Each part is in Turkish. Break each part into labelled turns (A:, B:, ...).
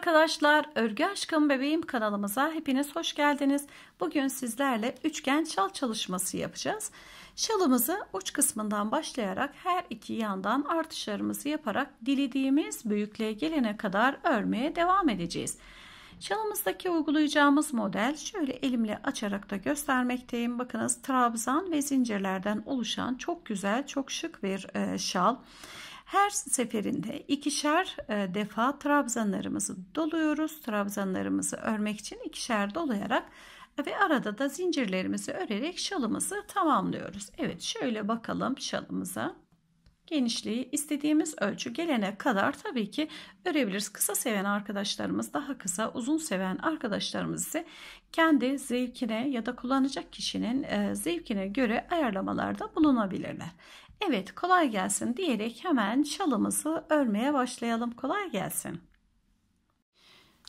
A: arkadaşlar, Örgü Aşkım Bebeğim kanalımıza hepiniz hoş geldiniz. Bugün sizlerle üçgen şal çalışması yapacağız. Şalımızı uç kısmından başlayarak her iki yandan artışlarımızı yaparak dilediğimiz büyüklüğe gelene kadar örmeye devam edeceğiz. Şalımızdaki uygulayacağımız model şöyle elimle açarak da göstermekteyim. Bakınız trabzan ve zincirlerden oluşan çok güzel, çok şık bir e, şal. Her seferinde ikişer e, defa trabzanlarımızı doluyoruz. Trabzanlarımızı örmek için ikişer dolayarak e, ve arada da zincirlerimizi örerek şalımızı tamamlıyoruz. Evet şöyle bakalım şalımıza. Genişliği istediğimiz ölçü gelene kadar tabii ki örebiliriz. Kısa seven arkadaşlarımız daha kısa, uzun seven arkadaşlarımız ise kendi zevkine ya da kullanacak kişinin e, zevkine göre ayarlamalarda bulunabilirler. Evet kolay gelsin diyerek hemen şalımızı örmeye başlayalım. Kolay gelsin.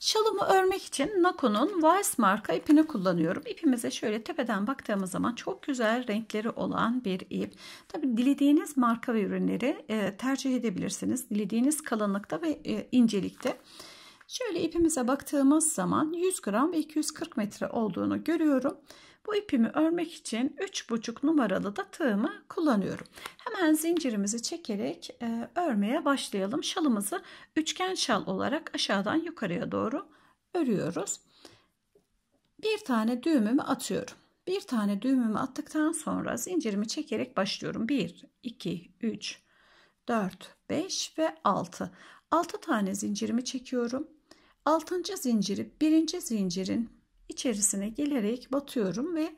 A: Şalımı örmek için Nako'nun Vice marka ipini kullanıyorum. İpimize şöyle tepeden baktığımız zaman çok güzel renkleri olan bir ip. Tabi dilediğiniz marka ve ürünleri e, tercih edebilirsiniz. Dilediğiniz kalınlıkta ve e, incelikte. Şöyle ipimize baktığımız zaman 100 gram ve 240 metre olduğunu görüyorum. Bu ipimi örmek için 3,5 numaralı da tığımı kullanıyorum. Hemen zincirimizi çekerek e, örmeye başlayalım. Şalımızı üçgen şal olarak aşağıdan yukarıya doğru örüyoruz. Bir tane düğümümü atıyorum. Bir tane düğümümü attıktan sonra zincirimi çekerek başlıyorum. 1, 2, 3, 4, 5 ve 6. 6 tane zincirimi çekiyorum. 6. zinciri 1. zincirin içerisine gelerek batıyorum ve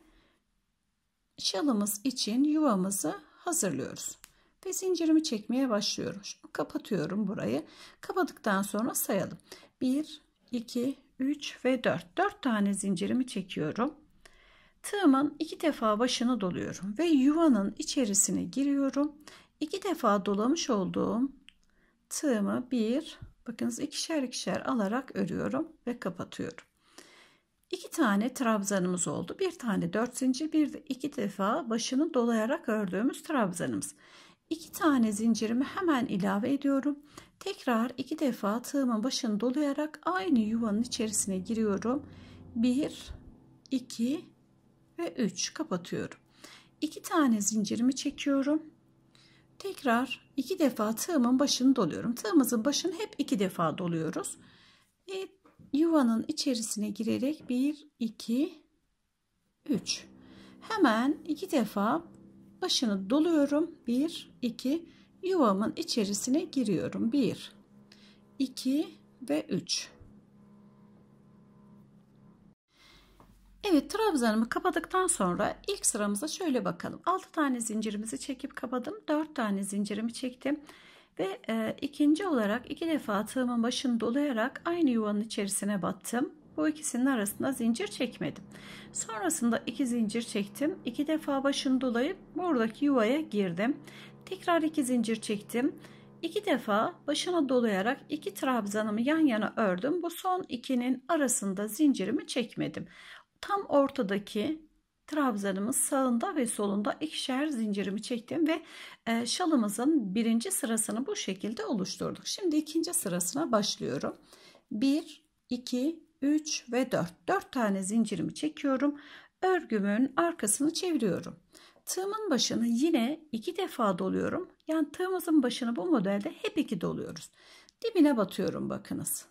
A: şalımız için yuvamızı hazırlıyoruz. Ve zincirimi çekmeye başlıyorum. Şimdi kapatıyorum burayı. Kapadıktan sonra sayalım. 1, 2, 3 ve 4. 4 tane zincirimi çekiyorum. Tığımın iki defa başını doluyorum ve yuvanın içerisine giriyorum. İki defa dolamış olduğum tığımı bir bakınız ikişer ikişer alarak örüyorum ve kapatıyorum. İki tane trabzanımız oldu. Bir tane dört zincir, bir de iki defa başını dolayarak ördüğümüz trabzanımız. İki tane zincirimi hemen ilave ediyorum. Tekrar iki defa tığımın başını dolayarak aynı yuvanın içerisine giriyorum. Bir, iki ve üç kapatıyorum. İki tane zincirimi çekiyorum. Tekrar iki defa tığımın başını doluyorum. Tığımızın başını hep iki defa doluyoruz. E, yuvanın içerisine girerek 1, 2, 3. Hemen iki defa başını doluyorum. 1, 2, yuvamın içerisine giriyorum. 1, 2 ve 3. Evet trabzanımı kapadıktan sonra ilk sıramıza şöyle bakalım. 6 tane zincirimizi çekip kapadım. 4 tane zincirimi çektim. Ve e, ikinci olarak iki defa tığımın başını dolayarak aynı yuvanın içerisine battım. Bu ikisinin arasında zincir çekmedim. Sonrasında iki zincir çektim. İki defa başını dolayıp buradaki yuvaya girdim. Tekrar iki zincir çektim. İki defa başına dolayarak iki trabzanımı yan yana ördüm. Bu son ikinin arasında zincirimi çekmedim. Tam ortadaki Trabzanımız sağında ve solunda ikişer zincirimi çektim ve e, şalımızın birinci sırasını bu şekilde oluşturduk. Şimdi ikinci sırasına başlıyorum. 1, 2, 3 ve 4. 4 tane zincirimi çekiyorum. Örgümün arkasını çeviriyorum. Tığımın başını yine iki defa doluyorum. Yani tığımızın başını bu modelde hep iki doluyoruz. Dibine batıyorum bakınız.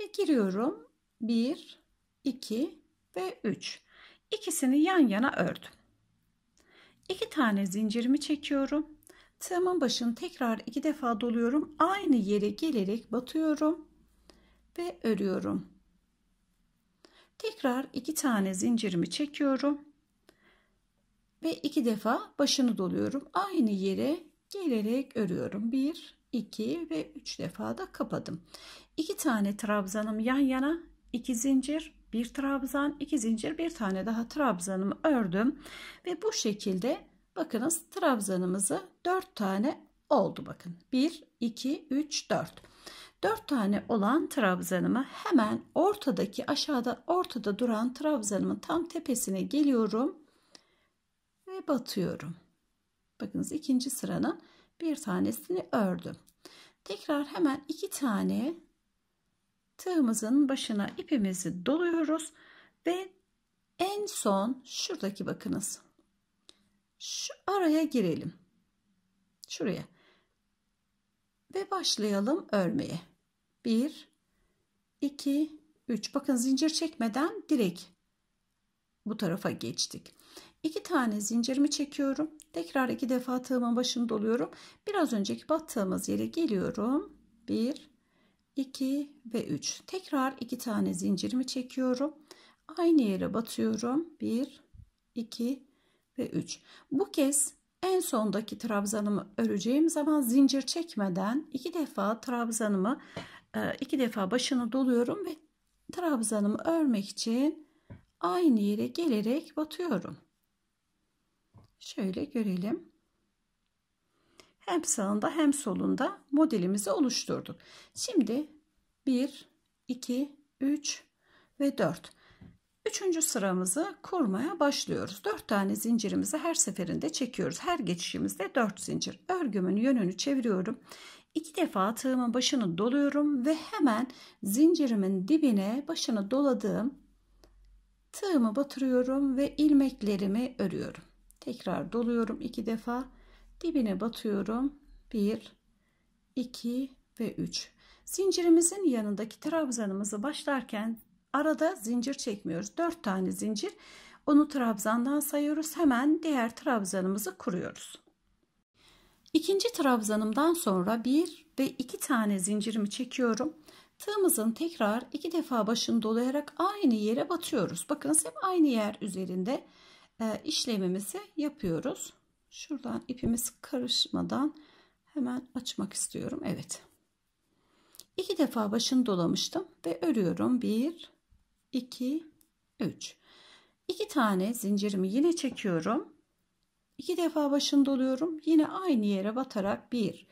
A: Ve giriyorum. 1, 2 ve 3. İkisini yan yana ördüm. İki tane zincirimi çekiyorum. Tığımın başını tekrar iki defa doluyorum. Aynı yere gelerek batıyorum ve örüyorum. Tekrar iki tane zincirimi çekiyorum ve iki defa başını doluyorum. Aynı yere gelerek örüyorum. Bir, iki ve üç defa da kapadım. İki tane trabzanım yan yana, iki zincir, bir trabzan, iki zincir, bir tane daha trabzanımı ördüm ve bu şekilde bakınız trabzanımızı dört tane oldu bakın. 1 2 3 4. 4 tane olan trabzanımı hemen ortadaki aşağıda ortada duran trabzanımın tam tepesine geliyorum ve batıyorum. Bakınız ikinci sıranın bir tanesini ördüm. Tekrar hemen iki tane tığımızın başına ipimizi doluyoruz ve en son şuradaki bakınız şu araya girelim şuraya ve başlayalım örmeye 1 2 3 bakın zincir çekmeden direkt bu tarafa geçtik 2 tane zincirimi çekiyorum tekrar iki defa tığımın başını doluyorum biraz önceki battığımız yere geliyorum 1 2 ve 3 tekrar iki tane zincirimi çekiyorum aynı yere batıyorum 1 2 ve 3 bu kez en sondaki trabzanımı öreceğim zaman zincir çekmeden iki defa trabzanımı e, iki defa başını doluyorum ve trabzanımı örmek için aynı yere gelerek batıyorum şöyle görelim hem sağında hem solunda modelimizi oluşturduk. Şimdi 1, 2, 3 ve 4. Üçüncü sıramızı kurmaya başlıyoruz. 4 tane zincirimizi her seferinde çekiyoruz. Her geçişimizde 4 zincir. Örgümün yönünü çeviriyorum. 2 defa tığımın başını doluyorum ve hemen zincirimin dibine başını doladığım tığımı batırıyorum ve ilmeklerimi örüyorum. Tekrar doluyorum 2 defa dibine batıyorum 1 2 ve 3 zincirimizin yanındaki trabzanımızı başlarken arada zincir çekmiyoruz 4 tane zincir onu trabzandan sayıyoruz hemen diğer trabzanımızı kuruyoruz ikinci trabzanımdan sonra 1 ve 2 tane zincirimi çekiyorum tığımızın tekrar iki defa başını dolayarak aynı yere batıyoruz bakınız hep aynı yer üzerinde e, işlemimizi yapıyoruz şuradan ipimiz karışmadan hemen açmak istiyorum Evet iki defa başını dolamıştım ve örüyorum 1 2 3 iki tane zincirimi yine çekiyorum iki defa başını doluyorum yine aynı yere batarak 1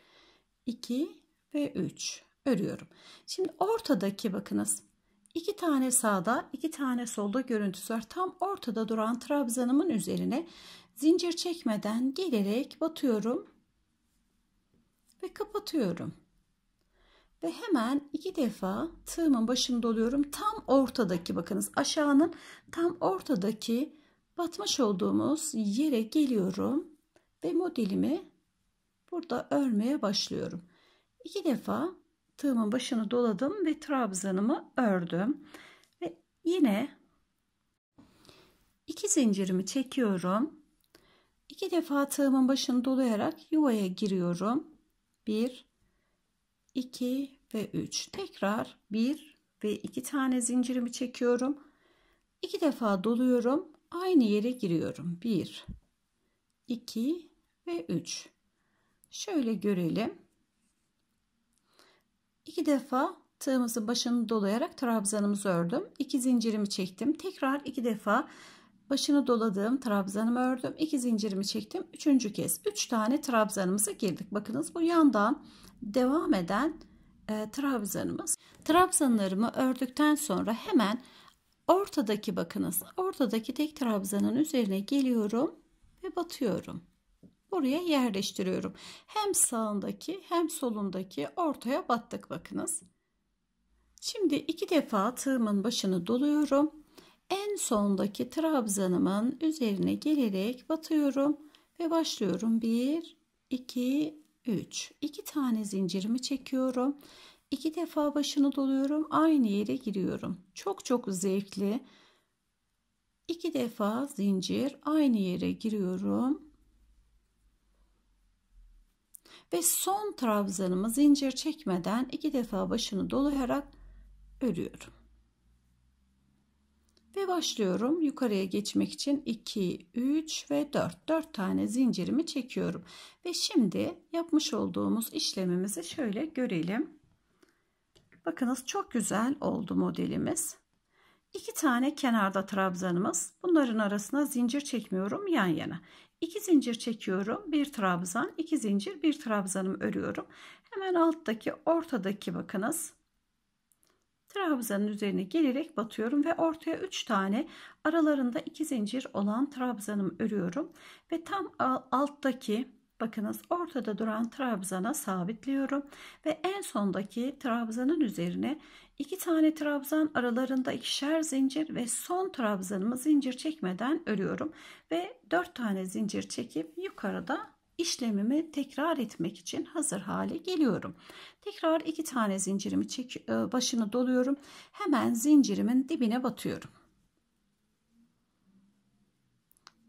A: 2 ve 3 örüyorum şimdi ortadaki bakınız iki tane sağda iki tane solda görüntüsü var tam ortada duran trabzanımın üzerine zincir çekmeden gelerek batıyorum ve kapatıyorum. Ve hemen iki defa tığımın başını doluyorum. Tam ortadaki bakınız aşağının tam ortadaki batmış olduğumuz yere geliyorum ve modelimi burada örmeye başlıyorum. İki defa tığımın başını doladım ve trabzanımı ördüm. Ve yine iki zincirimi çekiyorum İki defa tığımın başını dolayarak yuvaya giriyorum. 1 2 ve 3. Tekrar 1 ve 2 tane zincirimi çekiyorum. İki defa doluyorum. Aynı yere giriyorum. 1 2 ve 3. Şöyle görelim. İki defa tığımızın başını dolayarak trabzanımızı ördüm. İki zincirimi çektim. Tekrar iki defa Başını doladım, trabzanımı ördüm, iki zincirimi çektim. Üçüncü kez üç tane trabzanımıza girdik. Bakınız bu yandan devam eden e, trabzanımız. Trabzanlarımı ördükten sonra hemen ortadaki bakınız ortadaki tek trabzanın üzerine geliyorum ve batıyorum. Buraya yerleştiriyorum. Hem sağındaki hem solundaki ortaya battık bakınız. Şimdi iki defa tığımın başını doluyorum en sondaki trabzanımın üzerine gelerek batıyorum ve başlıyorum. 1, 2, 3. 2 tane zincirimi çekiyorum. 2 defa başını doluyorum. Aynı yere giriyorum. Çok çok zevkli. 2 defa zincir aynı yere giriyorum. Ve son trabzanımı zincir çekmeden iki defa başını dolayarak örüyorum. Ve başlıyorum yukarıya geçmek için 2, 3 ve 4. 4 tane zincirimi çekiyorum. Ve şimdi yapmış olduğumuz işlemimizi şöyle görelim. Bakınız çok güzel oldu modelimiz. 2 tane kenarda trabzanımız. Bunların arasına zincir çekmiyorum yan yana. 2 zincir çekiyorum. bir trabzan, iki zincir, bir trabzanım örüyorum. Hemen alttaki ortadaki bakınız Trabzanın üzerine gelerek batıyorum ve ortaya 3 tane aralarında 2 zincir olan trabzanım örüyorum. Ve tam alttaki bakınız ortada duran trabzana sabitliyorum. Ve en sondaki trabzanın üzerine 2 tane trabzan aralarında ikişer zincir ve son trabzanımı zincir çekmeden örüyorum. Ve 4 tane zincir çekip yukarıda işlemimi tekrar etmek için hazır hale geliyorum. Tekrar iki tane zincirimi çek e, başını doluyorum. Hemen zincirimin dibine batıyorum.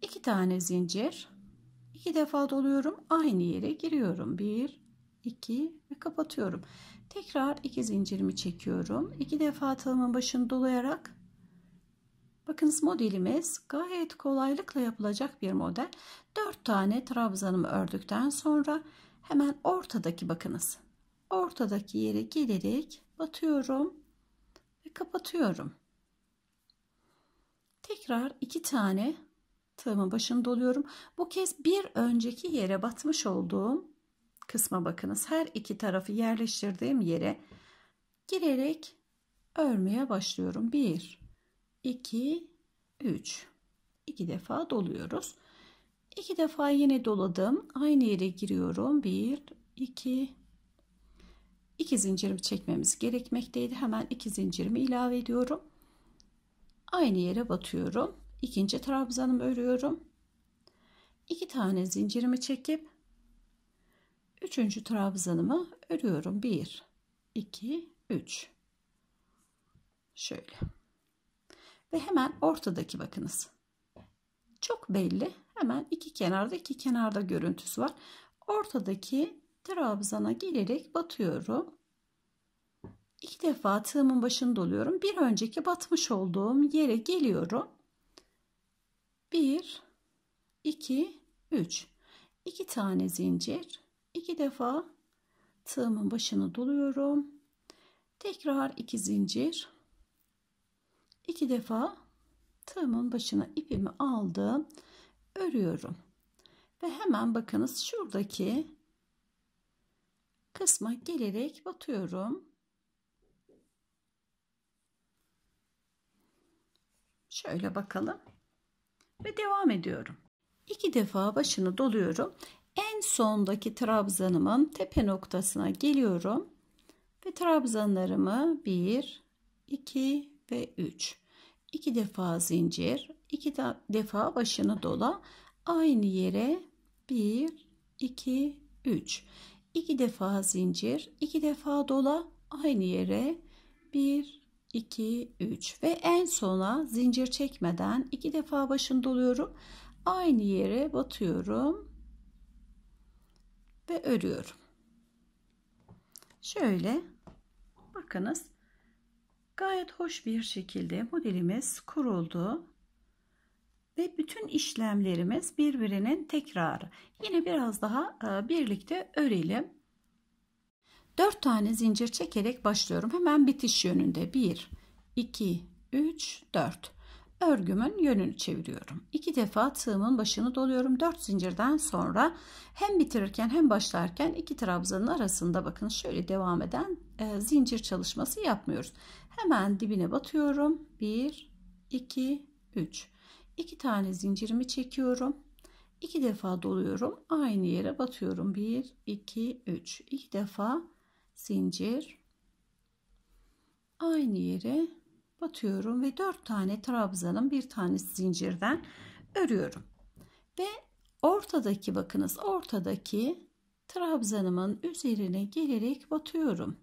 A: İki tane zincir. iki defa doluyorum. Aynı yere giriyorum. Bir, iki ve kapatıyorum. Tekrar iki zincirimi çekiyorum. İki defa tığımın başını dolayarak Bakınız modelimiz gayet kolaylıkla yapılacak bir model. 4 tane trabzanımı ördükten sonra hemen ortadaki bakınız. Ortadaki yere gelerek batıyorum ve kapatıyorum. Tekrar 2 tane tığımın başını doluyorum. Bu kez bir önceki yere batmış olduğum kısma bakınız. Her iki tarafı yerleştirdiğim yere girerek örmeye başlıyorum. 1 2 3 2 defa doluyoruz. 2 defa yine doladım. Aynı yere giriyorum. 1 2 2 zincirim çekmemiz gerekmekteydi. Hemen 2 zincirimi ilave ediyorum. Aynı yere batıyorum. İkinci trabzanımı örüyorum. 2 tane zincirimi çekip üçüncü trabzanımı örüyorum. 1 2 3 Şöyle. Ve hemen ortadaki bakınız. Çok belli. Hemen iki kenarda iki kenarda görüntüsü var. Ortadaki trabzana gelerek batıyorum. İki defa tığımın başını doluyorum. Bir önceki batmış olduğum yere geliyorum. Bir, iki, üç. İki tane zincir. İki defa tığımın başını doluyorum. Tekrar iki zincir iki defa tığımın başına ipimi aldım. Örüyorum. Ve hemen bakınız şuradaki kısma gelerek batıyorum. Şöyle bakalım. Ve devam ediyorum. İki defa başını doluyorum. En sondaki trabzanımın tepe noktasına geliyorum. Ve trabzanlarımı 1, 2 ve 3 iki defa zincir, iki defa başını dola. Aynı yere 1, 2, 3. 2 defa zincir, 2 defa dola aynı yere 1, 2, 3 ve en sona zincir çekmeden 2 defa başını doluyorum. Aynı yere batıyorum ve örüyorum. Şöyle bakınız Gayet hoş bir şekilde modelimiz kuruldu. Ve bütün işlemlerimiz birbirinin tekrarı. Yine biraz daha e, birlikte örelim. 4 tane zincir çekerek başlıyorum. Hemen bitiş yönünde 1, 2, 3, 4. Örgümün yönünü çeviriyorum. 2 defa tığımın başını doluyorum. 4 zincirden sonra hem bitirirken hem başlarken iki trabzanın arasında bakın şöyle devam eden e, zincir çalışması yapmıyoruz. Hemen dibine batıyorum. 1, 2, 3. 2 tane zincirimi çekiyorum. 2 defa doluyorum. Aynı yere batıyorum. 1, 2, 3. 2 defa zincir. Aynı yere batıyorum ve 4 tane trabzanın bir tanesi zincirden örüyorum. Ve ortadaki bakınız ortadaki trabzanımın üzerine gelerek batıyorum.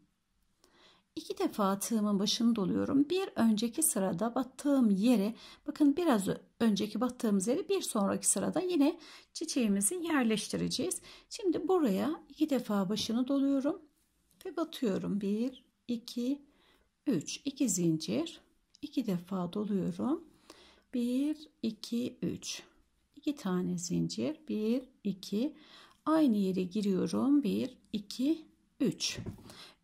A: İki defa tığımın başını doluyorum. Bir önceki sırada battığım yeri, bakın biraz önceki battığımız yeri bir sonraki sırada yine çiçeğimizi yerleştireceğiz. Şimdi buraya iki defa başını doluyorum ve batıyorum. Bir, iki, üç. iki zincir. iki defa doluyorum. Bir, iki, üç. iki tane zincir. Bir, iki. Aynı yere giriyorum. Bir, iki, 3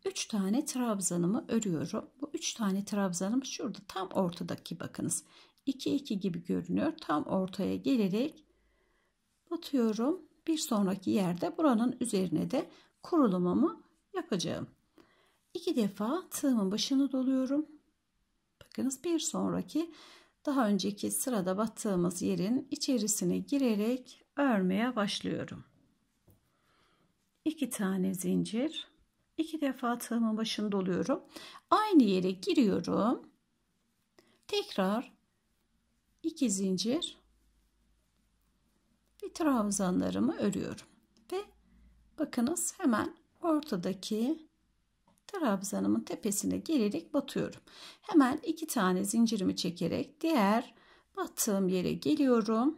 A: 3 tane trabzanımı örüyorum. Bu 3 tane trabzanım şurada tam ortadaki bakınız. 2 2 gibi görünüyor. Tam ortaya gelerek batıyorum. Bir sonraki yerde buranın üzerine de kurulumumu yapacağım. 2 defa tığımın başını doluyorum. Bakınız bir sonraki daha önceki sırada battığımız yerin içerisine girerek örmeye başlıyorum. 2 tane zincir iki defa tığımın başında doluyorum. Aynı yere giriyorum. Tekrar iki zincir bir trabzanlarımı örüyorum. Ve bakınız hemen ortadaki trabzanımın tepesine gelerek batıyorum. Hemen iki tane zincirimi çekerek diğer battığım yere geliyorum.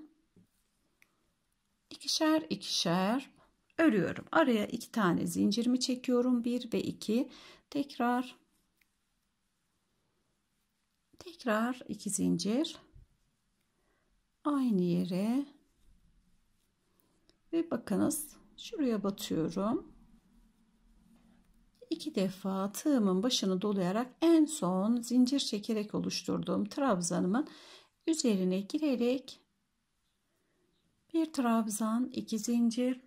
A: İkişer ikişer örüyorum. Araya iki tane zincirimi çekiyorum. bir ve iki. Tekrar tekrar iki zincir aynı yere ve bakınız şuraya batıyorum. iki defa tığımın başını dolayarak en son zincir çekerek oluşturduğum trabzanımın üzerine girerek bir trabzan, iki zincir,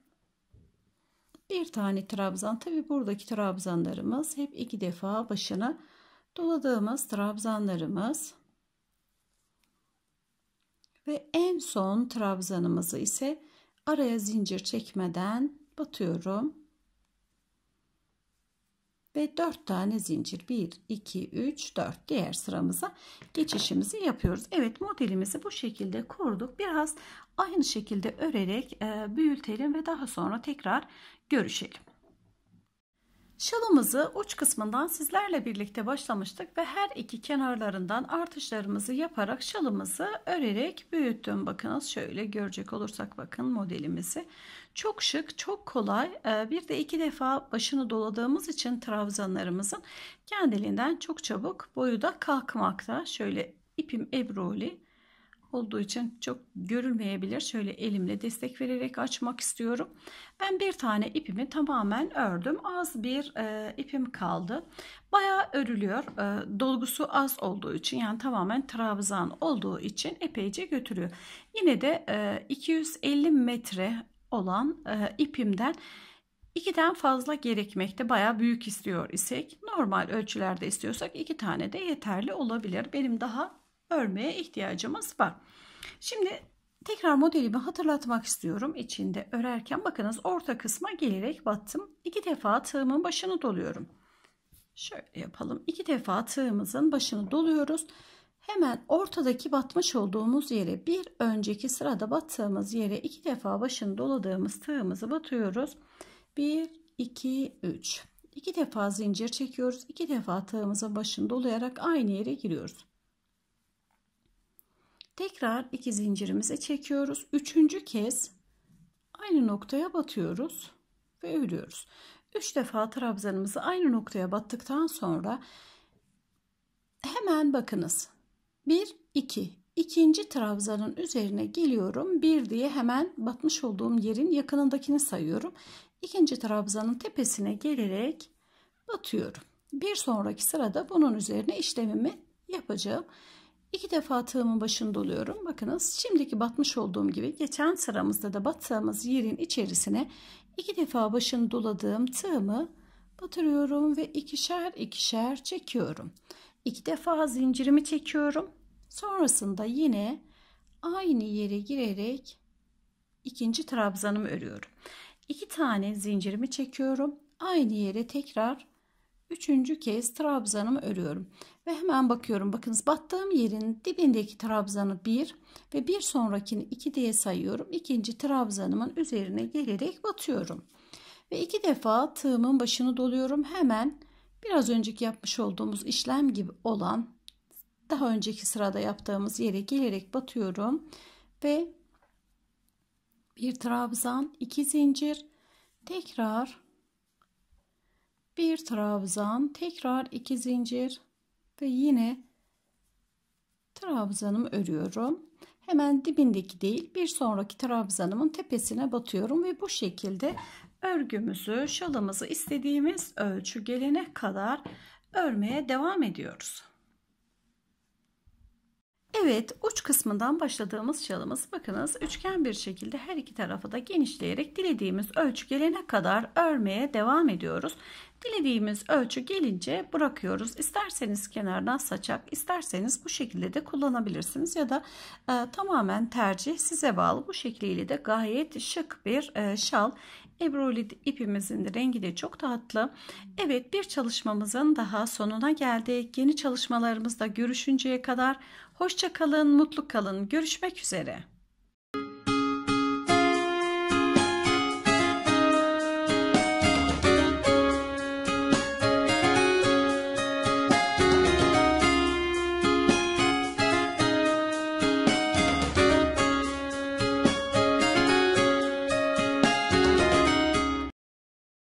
A: bir tane trabzan tabi buradaki trabzanlarımız hep iki defa başına doladığımız trabzanlarımız ve en son trabzanımızı ise araya zincir çekmeden batıyorum ve 4 tane zincir 1 2 3 4 diğer sıramıza geçişimizi yapıyoruz Evet modelimizi bu şekilde kurduk biraz aynı şekilde örerek e, büyütelim ve daha sonra tekrar görüşelim Şalımızı uç kısmından sizlerle birlikte başlamıştık ve her iki kenarlarından artışlarımızı yaparak şalımızı örerek büyüttüm. Bakınız şöyle görecek olursak bakın modelimizi. Çok şık, çok kolay. Ee, bir de iki defa başını doladığımız için trabzanlarımızın kendiliğinden çok çabuk boyu da kalkmakta. Şöyle ipim ebroli olduğu için çok görülmeyebilir. Şöyle elimle destek vererek açmak istiyorum. Ben bir tane ipimi tamamen ördüm. Az bir e, ipim kaldı. Bayağı örülüyor. E, dolgusu az olduğu için yani tamamen trabzan olduğu için epeyce götürüyor. Yine de e, 250 metre olan e, ipimden 2'den fazla gerekmekte baya büyük istiyor isek normal ölçülerde istiyorsak iki tane de yeterli olabilir. Benim daha örmeye ihtiyacımız var. Şimdi tekrar modelimi hatırlatmak istiyorum. İçinde örerken bakınız orta kısma gelerek battım. İki defa tığımın başını doluyorum. Şöyle yapalım. İki defa tığımızın başını doluyoruz. Hemen ortadaki batmış olduğumuz yere bir önceki sırada battığımız yere iki defa başını doladığımız tığımızı batıyoruz. 1, 2, 3. İki defa zincir çekiyoruz. İki defa tığımızın başını dolayarak aynı yere giriyoruz. Tekrar iki zincirimizi çekiyoruz. Üçüncü kez aynı noktaya batıyoruz ve örüyoruz. Üç defa trabzanımızı aynı noktaya battıktan sonra hemen bakınız. Bir iki ikinci trabzanın üzerine geliyorum. Bir diye hemen batmış olduğum yerin yakınındakini sayıyorum. İkinci trabzanın tepesine gelerek batıyorum. Bir sonraki sırada bunun üzerine işlemimi yapacağım. İki defa tığımın başını doluyorum. Bakınız şimdiki batmış olduğum gibi geçen sıramızda da battığımız yerin içerisine iki defa başını doladığım tığımı batırıyorum ve ikişer ikişer çekiyorum. İki defa zincirimi çekiyorum. Sonrasında yine aynı yere girerek ikinci trabzanımı örüyorum. İki tane zincirimi çekiyorum. Aynı yere tekrar Üçüncü kez trabzanımı örüyorum. Ve hemen bakıyorum. Bakınız battığım yerin dibindeki trabzanı bir ve bir sonrakini iki diye sayıyorum. İkinci trabzanımın üzerine gelerek batıyorum. Ve iki defa tığımın başını doluyorum. Hemen biraz önceki yapmış olduğumuz işlem gibi olan daha önceki sırada yaptığımız yere gelerek batıyorum. Ve bir trabzan, iki zincir, tekrar bir trabzan tekrar iki zincir ve yine trabzanımı örüyorum hemen dibindeki değil bir sonraki trabzanımın tepesine batıyorum ve bu şekilde örgümüzü şalımızı istediğimiz ölçü gelene kadar örmeye devam ediyoruz Evet uç kısmından başladığımız şalımız bakınız üçgen bir şekilde her iki tarafı da genişleyerek dilediğimiz ölçü gelene kadar örmeye devam ediyoruz Dilediğimiz ölçü gelince bırakıyoruz. İsterseniz kenardan saçak, isterseniz bu şekilde de kullanabilirsiniz ya da e, tamamen tercih size bağlı. Bu şekliyle de gayet şık bir e, şal. Ebroli ipimizin rengi de çok tatlı. Evet bir çalışmamızın daha sonuna geldik. Yeni çalışmalarımızda görüşünceye kadar hoşça kalın, mutlu kalın. Görüşmek üzere.